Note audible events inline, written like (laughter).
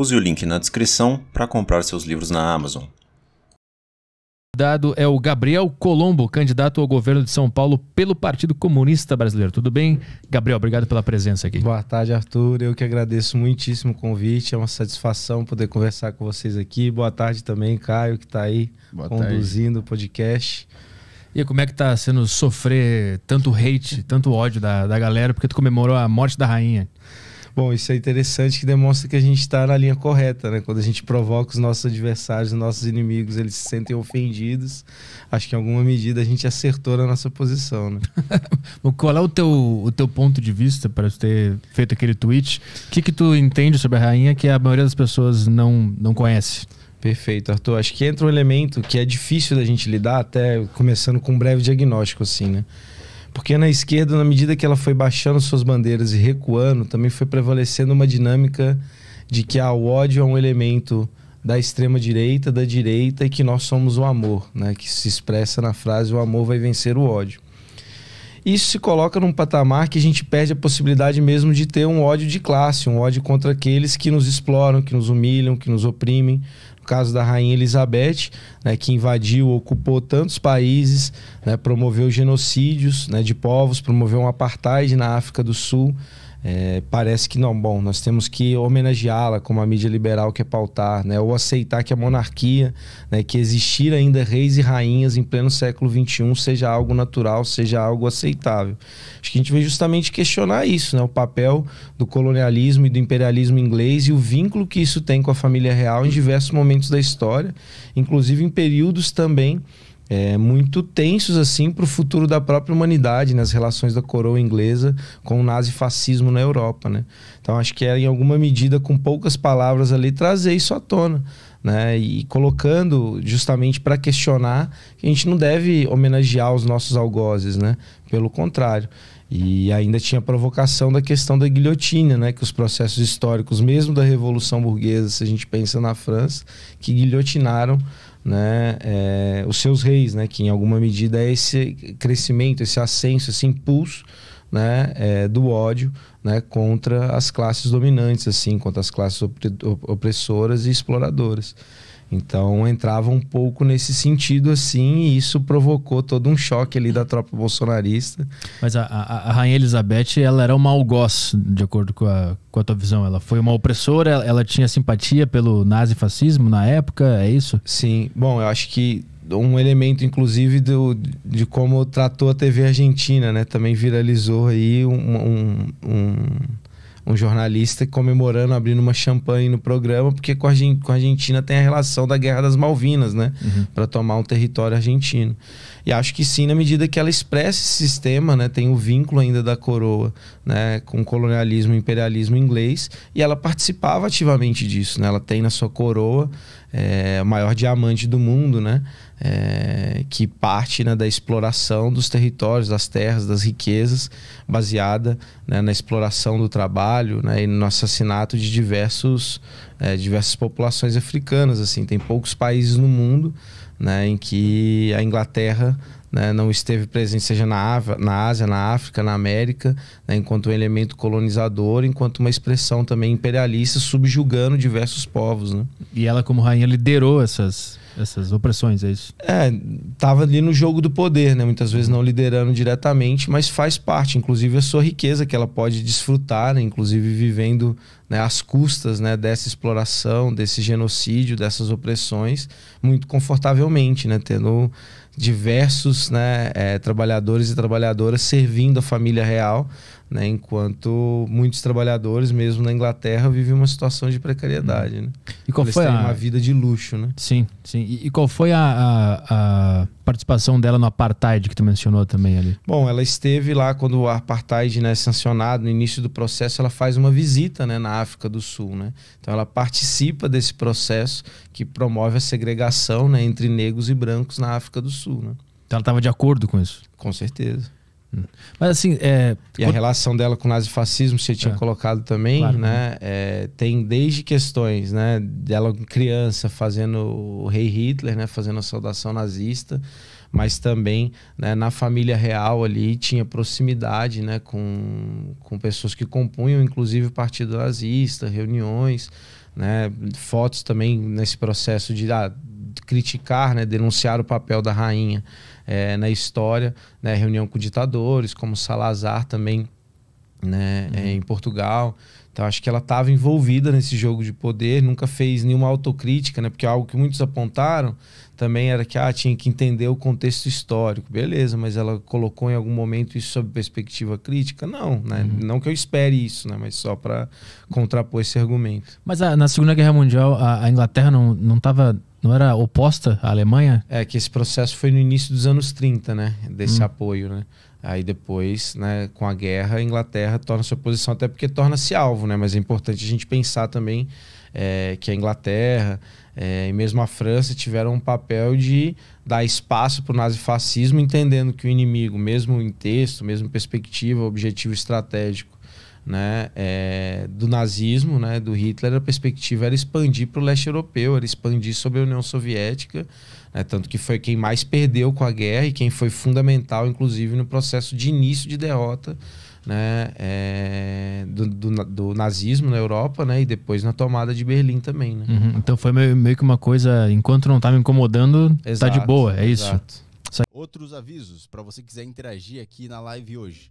Use o link na descrição para comprar seus livros na Amazon. Dado é o Gabriel Colombo, candidato ao governo de São Paulo pelo Partido Comunista Brasileiro. Tudo bem? Gabriel, obrigado pela presença aqui. Boa tarde, Arthur. Eu que agradeço muitíssimo o convite. É uma satisfação poder conversar com vocês aqui. Boa tarde também, Caio, que está aí Boa conduzindo tarde. o podcast. E como é que está sendo sofrer tanto hate, tanto ódio da, da galera, porque tu comemorou a morte da rainha? Bom, isso é interessante que demonstra que a gente está na linha correta, né? Quando a gente provoca os nossos adversários, os nossos inimigos, eles se sentem ofendidos. Acho que em alguma medida a gente acertou na nossa posição, né? (laughs) Qual é o teu, o teu ponto de vista para ter feito aquele tweet? O que, que tu entende sobre a rainha que a maioria das pessoas não, não conhece? Perfeito, Arthur. Acho que entra um elemento que é difícil da gente lidar, até começando com um breve diagnóstico, assim, né? Porque na esquerda, na medida que ela foi baixando suas bandeiras e recuando, também foi prevalecendo uma dinâmica de que ah, o ódio é um elemento da extrema direita, da direita e que nós somos o amor, né? Que se expressa na frase o amor vai vencer o ódio. Isso se coloca num patamar que a gente perde a possibilidade mesmo de ter um ódio de classe, um ódio contra aqueles que nos exploram, que nos humilham, que nos oprimem. No caso da Rainha Elizabeth, né, que invadiu, ocupou tantos países, né, promoveu genocídios né, de povos, promoveu um apartheid na África do Sul. É, parece que não, bom, nós temos que homenageá-la como a mídia liberal quer é pautar, né? ou aceitar que a monarquia, né, que existir ainda reis e rainhas em pleno século XXI, seja algo natural, seja algo aceitável. Acho que a gente veio justamente questionar isso, né? o papel do colonialismo e do imperialismo inglês e o vínculo que isso tem com a família real em diversos momentos da história, inclusive em períodos também é, muito tensos assim para o futuro da própria humanidade, nas né? relações da coroa inglesa com o nazifascismo na Europa, né? Então acho que era em alguma medida com poucas palavras ali trazer isso à tona, né? E colocando justamente para questionar que a gente não deve homenagear os nossos algozes, né? Pelo contrário. E ainda tinha a provocação da questão da guilhotina, né? Que os processos históricos, mesmo da Revolução Burguesa, se a gente pensa na França, que guilhotinaram né, é, os seus reis, né, que em alguma medida é esse crescimento, esse ascenso, esse impulso né, é, do ódio né, contra as classes dominantes, assim, contra as classes opressoras e exploradoras. Então entrava um pouco nesse sentido assim, e isso provocou todo um choque ali da tropa bolsonarista. Mas a, a, a Rainha Elizabeth, ela era uma algoz, de acordo com a, com a tua visão. Ela foi uma opressora, ela, ela tinha simpatia pelo nazifascismo na época, é isso? Sim. Bom, eu acho que um elemento, inclusive, do, de como tratou a TV argentina, né? Também viralizou aí um, um, um um jornalista comemorando, abrindo uma champanhe no programa, porque com a, com a Argentina tem a relação da Guerra das Malvinas, né? Uhum. Para tomar um território argentino. E acho que sim, na medida que ela expressa esse sistema, né? Tem o um vínculo ainda da coroa, né? Com o colonialismo, imperialismo inglês, e ela participava ativamente disso, né? Ela tem na sua coroa é, maior diamante do mundo, né? É, que parte né, da exploração dos territórios, das terras, das riquezas, baseada né, na exploração do trabalho né, e no assassinato de diversos, é, diversas populações africanas. Assim, tem poucos países no mundo né, em que a Inglaterra né, não esteve presente, seja na, na Ásia, na África, na América, né, enquanto um elemento colonizador, enquanto uma expressão também imperialista, subjugando diversos povos. Né? E ela, como rainha, liderou essas, essas opressões, é isso? É, estava ali no jogo do poder, né? muitas vezes não liderando diretamente, mas faz parte, inclusive, a sua riqueza que ela pode desfrutar, né? inclusive vivendo né, custas né, dessa exploração, desse genocídio, dessas opressões, muito confortavelmente, né, tendo diversos né, é, trabalhadores e trabalhadoras servindo a família real, né, enquanto muitos trabalhadores, mesmo na Inglaterra, vivem uma situação de precariedade. Hum. Né? E qual Eles foi a... uma vida de luxo, né? Sim, sim. E, e qual foi a, a, a, participação dela no apartheid que tu mencionou também ali? Bom, ela esteve lá quando o apartheid né, é sancionado no início do processo, ela faz uma visita né, na África do Sul. Né? Então ela participa desse processo que promove a segregação né, entre negros e brancos na África do Sul. Né? Então ela estava de acordo com isso? Com certeza. Hum. Mas assim, é... E a relação dela com o nazifascismo, você tinha é. colocado também, claro, né? É, tem desde questões, né? Dela criança fazendo o rei Hitler, né? Fazendo a saudação nazista mas também né, na família real ali tinha proximidade né, com, com pessoas que compunham, inclusive, o Partido Nazista, reuniões, né, fotos também nesse processo de ah, criticar, né, denunciar o papel da rainha é, na história, né, reunião com ditadores, como Salazar também né, é, uhum. em Portugal. Então acho que ela estava envolvida nesse jogo de poder, nunca fez nenhuma autocrítica, né? Porque algo que muitos apontaram também era que ah, tinha que entender o contexto histórico. Beleza, mas ela colocou em algum momento isso sob perspectiva crítica? Não, né? Uhum. Não que eu espere isso, né? Mas só para contrapor esse argumento. Mas a, ah, na Segunda Guerra Mundial, a, a Inglaterra não, não não era oposta à Alemanha? É que esse processo foi no início dos anos 30, né? Desse hum. apoio, né? Aí depois, né, com a guerra, a Inglaterra torna sua posição, até porque torna-se alvo, né? Mas é importante a gente pensar também é, que a Inglaterra é, e mesmo a França tiveram um papel de dar espaço para o nazifascismo, entendendo que o inimigo, mesmo em texto, mesmo em perspectiva, objetivo estratégico, né, é, do nazismo, né, do Hitler, a perspectiva era expandir para o leste europeu, era expandir sobre a União Soviética, né, tanto que foi quem mais perdeu com a guerra e quem foi fundamental, inclusive, no processo de início de derrota né, é, do, do, do, nazismo na Europa, né, e depois na tomada de Berlim também, né? Uhum. Então foi meio, meio, que uma coisa, enquanto não estava me incomodando, está de boa, é exato. isso. Outros avisos para você quiser interagir aqui na live hoje.